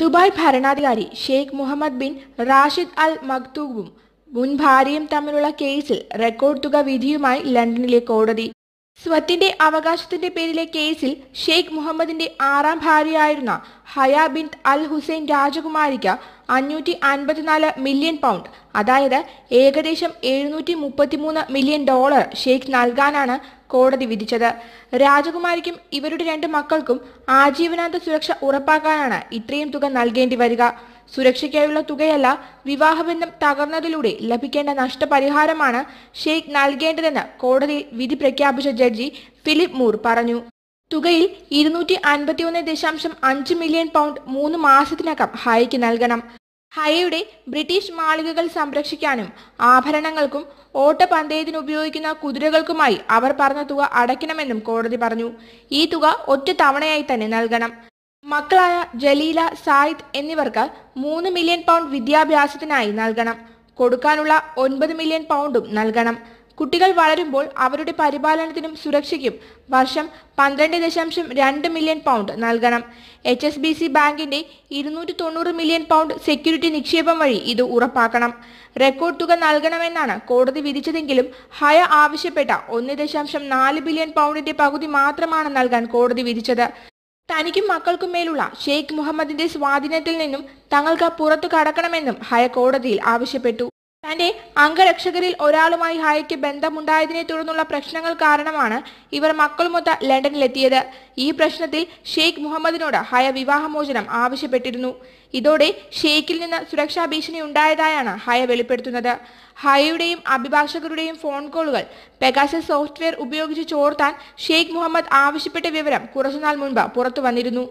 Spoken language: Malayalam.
ദുബായ് ഭരണാധികാരി Sheikh Mohammed bin Rashid Al മക്തൂബും മുൻ ഭാര്യയും തമ്മിലുള്ള കേസിൽ റെക്കോർഡ് തുക വിധിയുമായി ലണ്ടനിലെ കോടതി സ്വത്തിന്റെ അവകാശത്തിന്റെ പേരിലെ കേസിൽ ഷെയ്ഖ് മുഹമ്മദിന്റെ ആറാം ഭാര്യയായിരുന്ന ഹയാ ബിൻ അൽ ഹുസൈൻ രാജകുമാരിക്ക് അഞ്ഞൂറ്റി അൻപത്തിനാല് മില്യൺ പൗണ്ട് അതായത് ഏകദേശം എഴുന്നൂറ്റി മുപ്പത്തിമൂന്ന് മില്യൺ ഡോളർ ഷെയ്ഖ് നൽകാനാണ് കോടതി വിധിച്ചത് രാജകുമാരിക്കും ഇവരുടെ രണ്ട് മക്കൾക്കും ആജീവനാന്ത സുരക്ഷ ഉറപ്പാക്കാനാണ് ഇത്രയും തുക നൽകേണ്ടി വരിക സുരക്ഷയ്ക്കായുള്ള തുകയല്ല വിവാഹബന്ധം തകർന്നതിലൂടെ ലഭിക്കേണ്ട നഷ്ടപരിഹാരമാണ് ഷെയ്ഖ് നൽകേണ്ടതെന്ന് കോടതി വിധി പ്രഖ്യാപിച്ച ജഡ്ജി ഫിലിപ്പ് മൂർ പറഞ്ഞു തുകയിൽ ഇരുന്നൂറ്റി അൻപത്തിയൊന്ന് ദശാംശം അഞ്ച് മില്യൺ പൗണ്ട് മൂന്ന് മാസത്തിനകം ഹായിക്ക് നൽകണം ഹൈയുടെ ബ്രിട്ടീഷ് മാളികകൾ സംരക്ഷിക്കാനും ആഭരണങ്ങൾക്കും ഓട്ടപന്തയത്തിന് ഉപയോഗിക്കുന്ന കുതിരകൾക്കുമായി അവർ പറഞ്ഞ തുക അടയ്ക്കണമെന്നും കോടതി പറഞ്ഞു ഈ തുക ഒറ്റ തവണയായി തന്നെ നൽകണം മക്കളായ ജലീല സായിദ് എന്നിവർക്ക് മൂന്ന് മില്യൺ പൗണ്ട് വിദ്യാഭ്യാസത്തിനായി നൽകണം കൊടുക്കാനുള്ള ഒൻപത് മില്യൺ പൗണ്ടും നൽകണം കുട്ടികൾ വളരുമ്പോൾ അവരുടെ പരിപാലനത്തിനും സുരക്ഷയ്ക്കും വർഷം പന്ത്രണ്ട് ദശാംശം രണ്ട് മില്യൺ പൗണ്ട് നൽകണം എച്ച് എസ് ബി സി ബാങ്കിന്റെ ഇരുന്നൂറ്റി തൊണ്ണൂറ് മില്യൺ പൗണ്ട് സെക്യൂരിറ്റി നിക്ഷേപം വഴി ഇത് ഉറപ്പാക്കണം റെക്കോർഡ് തുക നൽകണമെന്നാണ് കോടതി വിധിച്ചതെങ്കിലും ഹയ ആവശ്യപ്പെട്ട ഒന്ന് ദശാംശം നാല് ബില്യൺ പൗണ്ടിന്റെ പകുതി മാത്രമാണ് നൽകാൻ കോടതി വിധിച്ചത് തനിക്കും മക്കൾക്കും മേലുള്ള ഷെയ്ഖ് മുഹമ്മദിന്റെ സ്വാധീനത്തിൽ നിന്നും തങ്ങൾക്ക് പുറത്തു കടക്കണമെന്നും ഹയ കോടതിയിൽ ആവശ്യപ്പെട്ടു തന്റെ അംഗരക്ഷകരിൽ ഒരാളുമായി ഹായയ്ക്ക് ബന്ധമുണ്ടായതിനെ തുടർന്നുള്ള പ്രശ്നങ്ങൾ കാരണമാണ് ഇവർ മക്കളുമൊത്ത ലണ്ടനിലെത്തിയത് ഈ പ്രശ്നത്തിൽ ഷെയ്ഖ് മുഹമ്മദിനോട് ഹയ വിവാഹമോചനം ആവശ്യപ്പെട്ടിരുന്നു ഇതോടെ ഷെയ്ഖിൽ നിന്ന് സുരക്ഷാ ഭീഷണി ഉണ്ടായതായാണ് ഹയ വെളിപ്പെടുത്തുന്നത് ഹയയുടെയും അഭിഭാഷകരുടെയും ഫോൺ കോളുകൾ പെഗാസ സോഫ്റ്റ്വെയർ ഉപയോഗിച്ച് ചോർത്താൻ ഷെയ്ഖ് മുഹമ്മദ് ആവശ്യപ്പെട്ട വിവരം കുറച്ചുനാൾ മുൻപ് പുറത്തു വന്നിരുന്നു